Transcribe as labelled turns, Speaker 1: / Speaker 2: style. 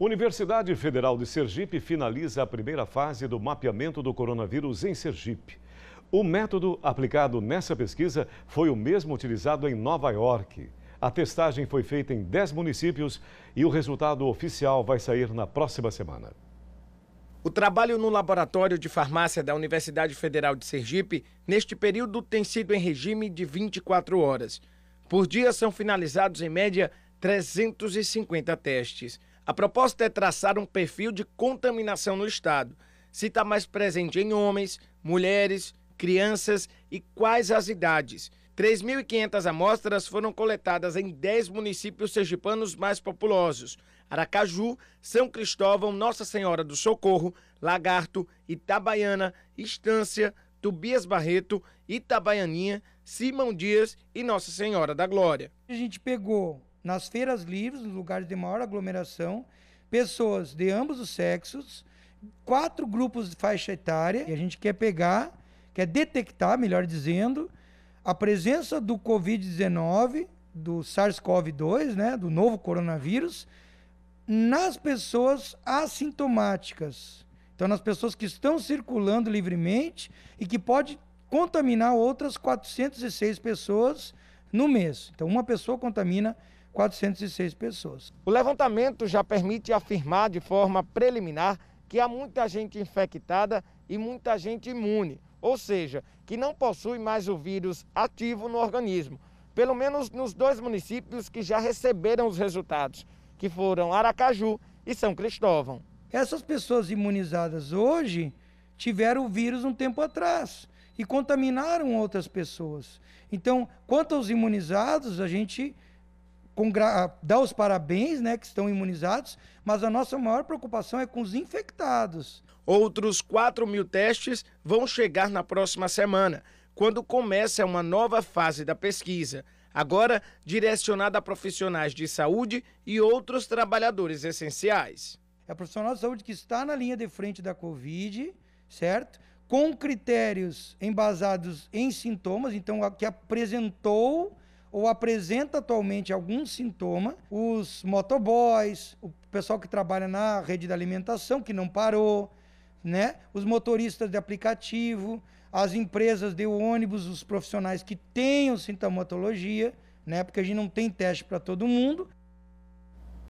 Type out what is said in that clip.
Speaker 1: Universidade Federal de Sergipe finaliza a primeira fase do mapeamento do coronavírus em Sergipe. O método aplicado nessa pesquisa foi o mesmo utilizado em Nova York. A testagem foi feita em 10 municípios e o resultado oficial vai sair na próxima semana. O trabalho no Laboratório de
Speaker 2: Farmácia da Universidade Federal de Sergipe, neste período, tem sido em regime de 24 horas. Por dia, são finalizados, em média, 350 testes. A proposta é traçar um perfil de contaminação no estado, se está mais presente em homens, mulheres, crianças e quais as idades. 3.500 amostras foram coletadas em 10 municípios sergipanos mais populosos: Aracaju, São Cristóvão, Nossa Senhora do Socorro, Lagarto, Itabaiana, Estância, Tubias Barreto, Itabaianinha, Simão Dias e Nossa Senhora da Glória.
Speaker 3: A gente pegou nas feiras livres, nos lugares de maior aglomeração, pessoas de ambos os sexos, quatro grupos de faixa etária, e a gente quer pegar, quer detectar, melhor dizendo, a presença do Covid-19, do SARS-CoV-2, né, do novo coronavírus, nas pessoas assintomáticas. Então, nas pessoas que estão circulando livremente e que pode contaminar outras 406 pessoas no mês. Então, uma pessoa contamina 406 pessoas. O levantamento já permite afirmar de forma preliminar que há muita gente infectada e
Speaker 2: muita gente imune, ou seja, que não possui mais o vírus ativo no organismo, pelo menos nos dois municípios que já receberam os resultados, que foram
Speaker 3: Aracaju e São Cristóvão. Essas pessoas imunizadas hoje tiveram o vírus um tempo atrás e contaminaram outras pessoas. Então, quanto aos imunizados, a gente dar os parabéns, né, que estão imunizados, mas a nossa maior preocupação é com os infectados. Outros 4 mil
Speaker 2: testes vão chegar na próxima semana, quando começa uma nova fase da pesquisa, agora direcionada a profissionais de saúde e outros trabalhadores
Speaker 3: essenciais. É profissional de saúde que está na linha de frente da Covid, certo? Com critérios embasados em sintomas, então, que apresentou ou apresenta atualmente algum sintoma, os motoboys, o pessoal que trabalha na rede da alimentação, que não parou, né? os motoristas de aplicativo, as empresas de ônibus, os profissionais que tenham sintomatologia, né? porque a gente não tem teste para todo mundo,